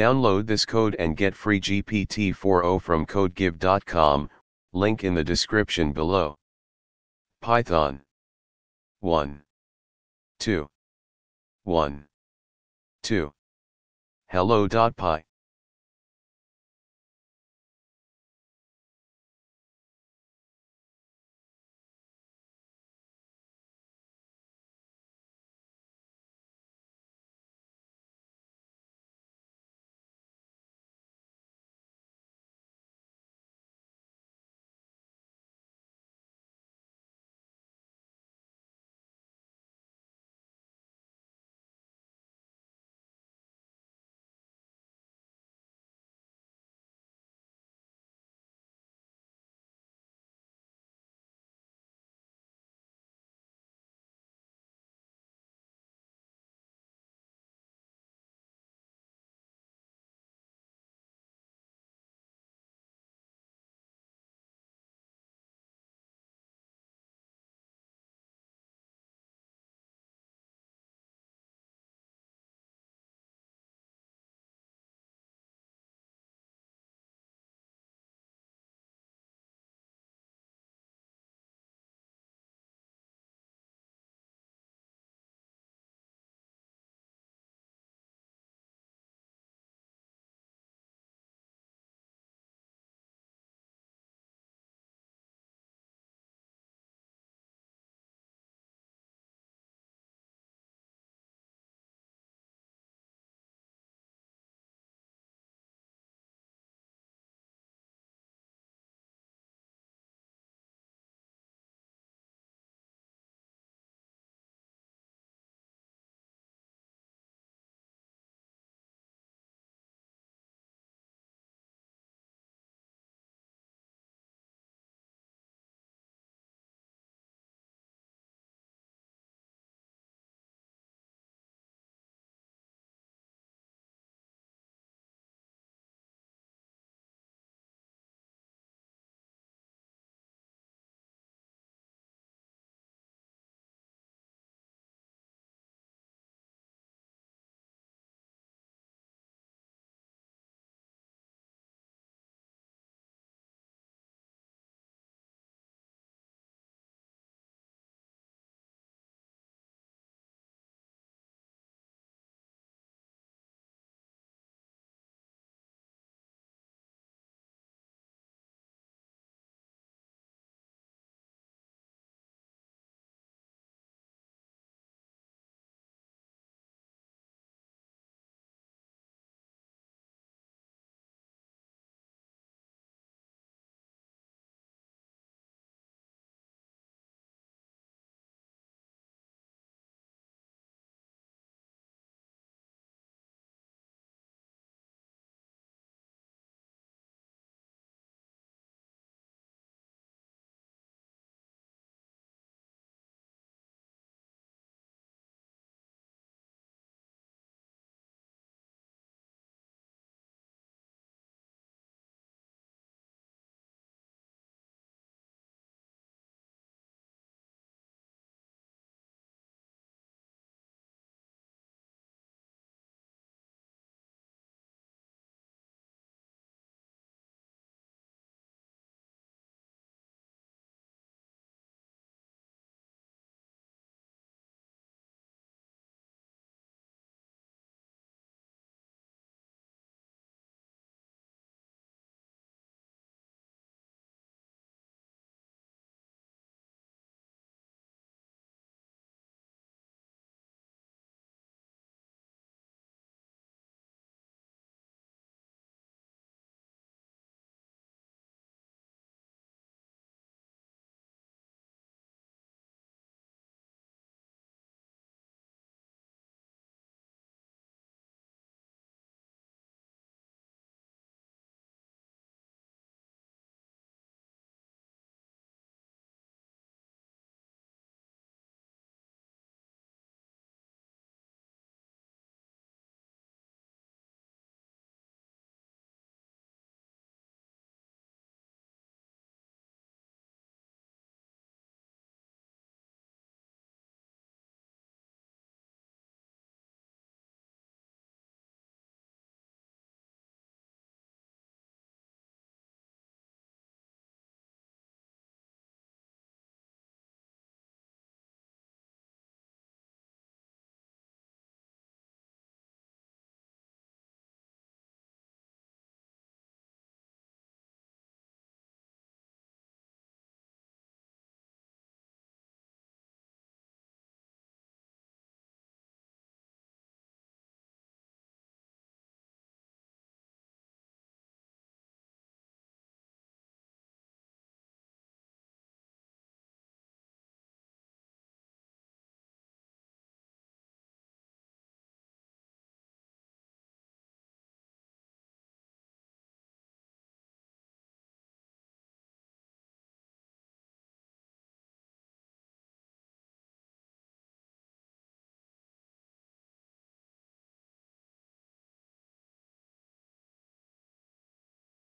Download this code and get free GPT-40 from codegive.com, link in the description below. Python 1 2 1 2 Hello.py